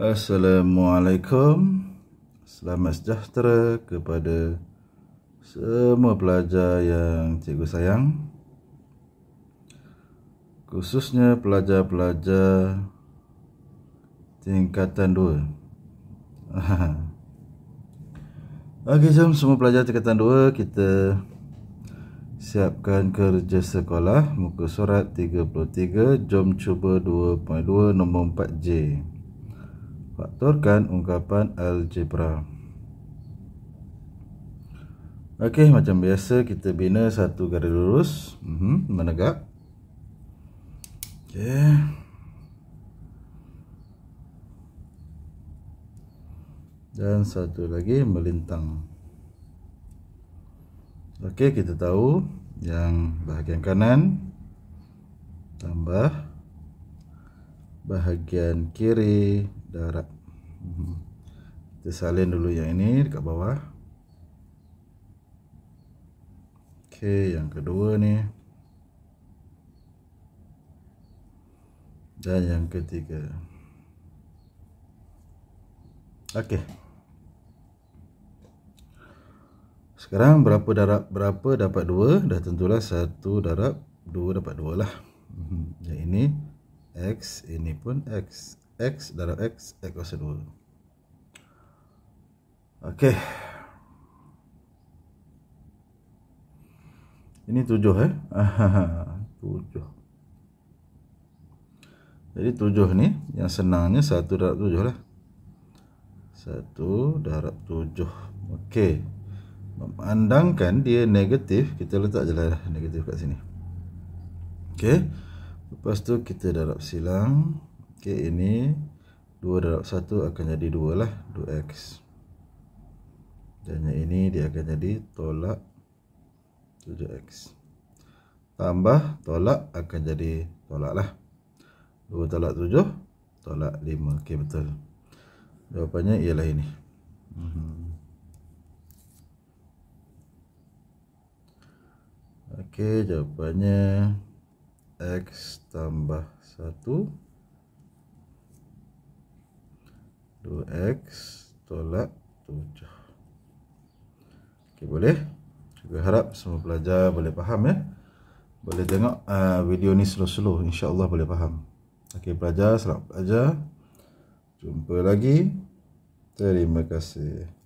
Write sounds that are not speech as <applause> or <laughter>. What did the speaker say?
Assalamualaikum Selamat sejahtera kepada semua pelajar yang cikgu sayang Khususnya pelajar-pelajar tingkatan 2 <laughs> Ok jom semua pelajar tingkatan 2 kita siapkan kerja sekolah Muka surat 33 jom cuba 2.2 nombor 4J faktorkan ungkapan algebra. Okey, macam biasa kita bina satu garis lurus, mm -hmm, menegak. Okey. Dan satu lagi melintang. Okey, kita tahu yang bahagian kanan tambah bahagian kiri darat hmm. kita salin dulu yang ini dekat bawah ok yang kedua ni dan yang ketiga ok sekarang berapa darab berapa dapat dua? dah tentulah satu darab dua dapat dua lah hmm, yang ini X ini pun X X darab X X kuasa 2 ok ini 7 eh 7 <laughs> jadi 7 ni yang senangnya 1 darab 7 lah 1 darab 7 ok memandangkan dia negatif kita letak je lah negatif kat sini ok Lepas tu kita darab silang. Okey, ini 2 darab 1 akan jadi 2 lah, 2x. Dan yang ini dia akan jadi tolak 7x. Tambah tolak akan jadi tolak lah. 2 tolak 7, tolak 5. Okey, betul. Jawapannya ialah ini. Mhm. Okey, jawapannya... X tambah 1 2X tolak 7 Okay boleh Saya harap semua pelajar boleh faham ya Boleh tengok uh, video ni slow-slow InsyaAllah boleh faham Okey pelajar, selamat pelajar Jumpa lagi Terima kasih